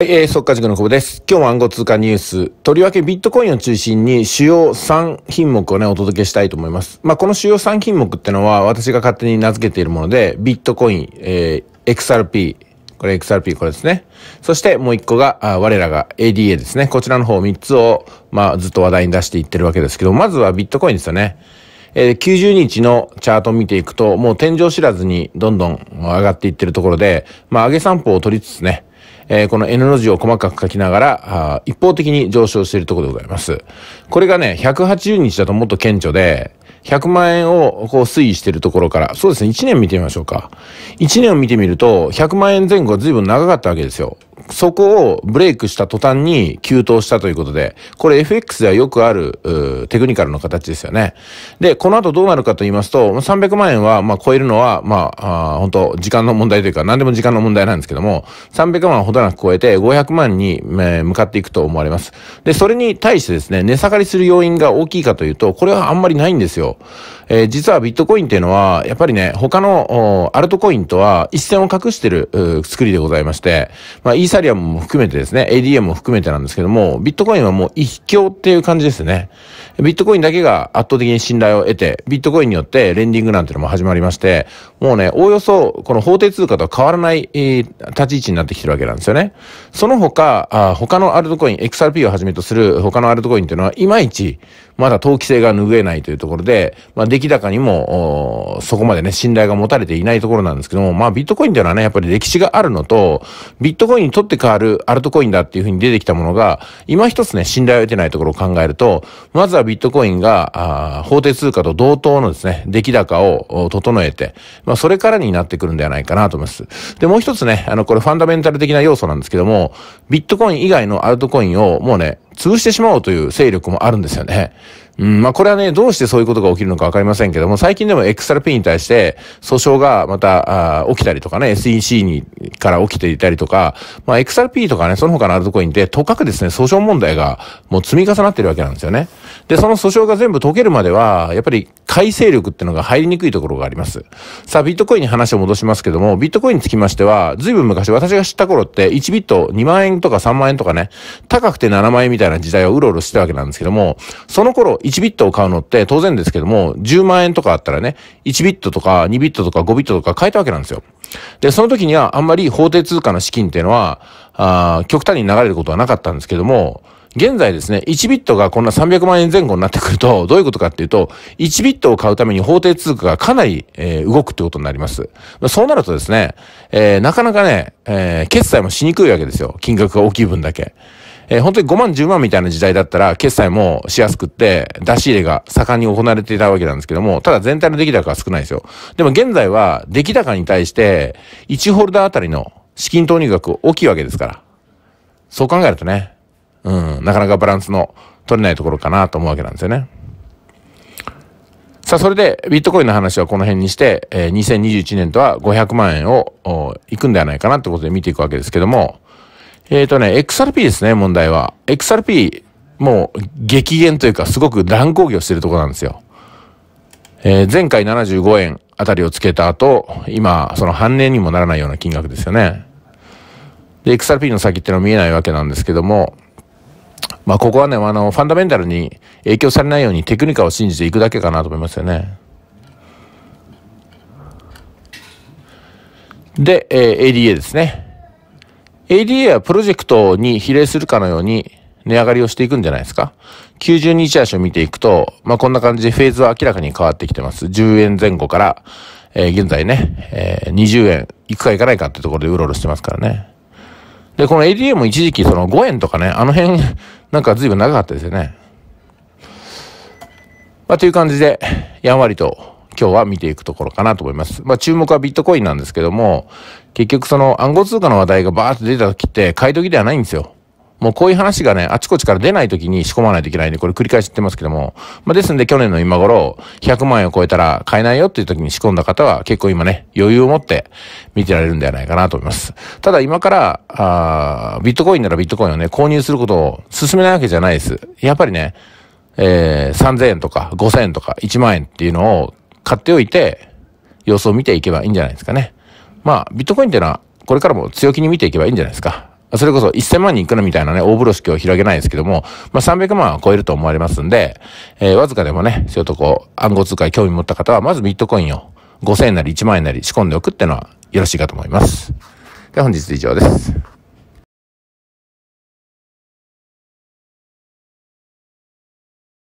はい、えー、速稼塾の久保です。今日も暗号通貨ニュース、とりわけビットコインを中心に主要3品目をね、お届けしたいと思います。まあ、この主要3品目ってのは私が勝手に名付けているもので、ビットコイン、えー、XRP、これ XRP これですね。そしてもう1個が、あ我らが ADA ですね。こちらの方3つを、まあ、ずっと話題に出していってるわけですけど、まずはビットコインですよね。えー、90日のチャートを見ていくと、もう天井知らずにどんどん上がっていってるところで、まあ、上げ散歩を取りつつね、えー、この N の字を細かく書きながら、あ一方的に上昇しているところでございます。これがね、180日だともっと顕著で、100万円をこう推移しているところから、そうですね、1年見てみましょうか。1年を見てみると、100万円前後は随分長かったわけですよ。そこをブレイクした途端に急騰したということで、これ FX ではよくある、テクニカルの形ですよね。で、この後どうなるかと言いますと、300万円は、まあ、超えるのは、まあ、あ本当時間の問題というか、何でも時間の問題なんですけども、300万ほどなく超えて500万に、え向かっていくと思われます。で、それに対してですね、値下がりする要因が大きいかというと、これはあんまりないんですよ。えー、実はビットコインっていうのは、やっぱりね、他のアルトコインとは一線を隠してる作りでございまして、まあ、イーサタリアムも含めてですね、ADM も含めてなんですけども、ビットコインはもう一強っていう感じですね。ビットコインだけが圧倒的に信頼を得て、ビットコインによってレンディングなんてのも始まりまして、もうね、おおよそこの法定通貨とは変わらない、立ち位置になってきてるわけなんですよね。その他、あ他のアルトコイン、XRP をはじめとする他のアルトコインっていうのは、いまいちまだ投機性が拭えないというところで、まあ、出来高にも、そこまでね、信頼が持たれていないところなんですけども、まあ、ビットコインというのはね、やっぱり歴史があるのと、ビットコインにとって変わるアルトコインだっていうふうに出てきたものが、今一つね、信頼を得てないところを考えると、まずはビットコインが、法定通貨と同等のですね、出来高を整えて、まあ、それからになってくるんではないかなと思います。で、もう一つね、あの、これファンダメンタル的な要素なんですけども、ビットコイン以外のアルトコインをもうね、潰してしまおうという勢力もあるんですよね。うん、まあこれはね、どうしてそういうことが起きるのかわかりませんけども、最近でも XRP に対して訴訟がまた、あ起きたりとかね、SEC にから起きていたりとか、まあ XRP とかね、その他のあるところにいて、とかくですね、訴訟問題がもう積み重なってるわけなんですよね。で、その訴訟が全部解けるまでは、やっぱり改正力っていうのが入りにくいところがあります。さあ、ビットコインに話を戻しますけども、ビットコインにつきましては、ずいぶん昔私が知った頃って、1ビット2万円とか3万円とかね、高くて7万円みたいな時代をうろうろしてたわけなんですけども、その頃1ビットを買うのって当然ですけども、10万円とかあったらね、1ビットとか2ビットとか5ビットとか買えたわけなんですよ。で、その時にはあんまり法定通貨の資金っていうのは、あ極端に流れることはなかったんですけども、現在ですね、1ビットがこんな300万円前後になってくると、どういうことかっていうと、1ビットを買うために法定通貨がかなり、えー、動くってことになります。そうなるとですね、えー、なかなかね、えー、決済もしにくいわけですよ。金額が大きい分だけ。えー、本当に5万、10万みたいな時代だったら、決済もしやすくって、出し入れが盛んに行われていたわけなんですけども、ただ全体の出来高は少ないですよ。でも現在は、出来高に対して、1ホルダーあたりの資金投入額大きいわけですから。そう考えるとね、うん、なかなかバランスの取れないところかなと思うわけなんですよね。さあ、それで、ビットコインの話はこの辺にして、えー、2021年とは500万円を、いくんではないかなってことで見ていくわけですけども、えっ、ー、とね、XRP ですね、問題は。XRP、もう激減というか、すごく乱高下してるとこなんですよ。えー、前回75円あたりをつけた後、今、その半年にもならないような金額ですよね。で、XRP の先ってのは見えないわけなんですけども、まあ、ここはね、あの、ファンダメンタルに影響されないようにテクニカを信じていくだけかなと思いますよね。で、えー、ADA ですね。ADA はプロジェクトに比例するかのように値上がりをしていくんじゃないですか。90日足を見ていくと、まあ、こんな感じでフェーズは明らかに変わってきてます。10円前後から、えー、現在ね、えー、20円いくかいかないかってところでうろうろしてますからね。で、この ADA も一時期その5円とかね、あの辺、なんか随分長かったですよね。まあ、という感じで、やんわりと今日は見ていくところかなと思います。まあ、注目はビットコインなんですけども、結局その暗号通貨の話題がバーッと出た時って買い時ではないんですよ。もうこういう話がね、あちこちから出ない時に仕込まないといけないんで、これ繰り返し言ってますけども、まあ、ですんで去年の今頃、100万円を超えたら買えないよっていう時に仕込んだ方は結構今ね、余裕を持って見てられるんではないかなと思います。ただ今から、あビットコインならビットコインをね、購入することを進めないわけじゃないです。やっぱりね、えー、3000円とか5000円とか1万円っていうのを買っておいて、様子を見ていけばいいんじゃないですかね。まあ、ビットコインっていうのは、これからも強気に見ていけばいいんじゃないですか。それこそ1000万人いくのみたいなね、大風呂敷を広げないですけども、まあ、300万は超えると思われますんで、えー、わずかでもね、ちょっとこう、暗号通貨に興味持った方は、まずビットコインを5000円なり1万円なり仕込んでおくっていうのはよろしいかと思います。で本日以上です。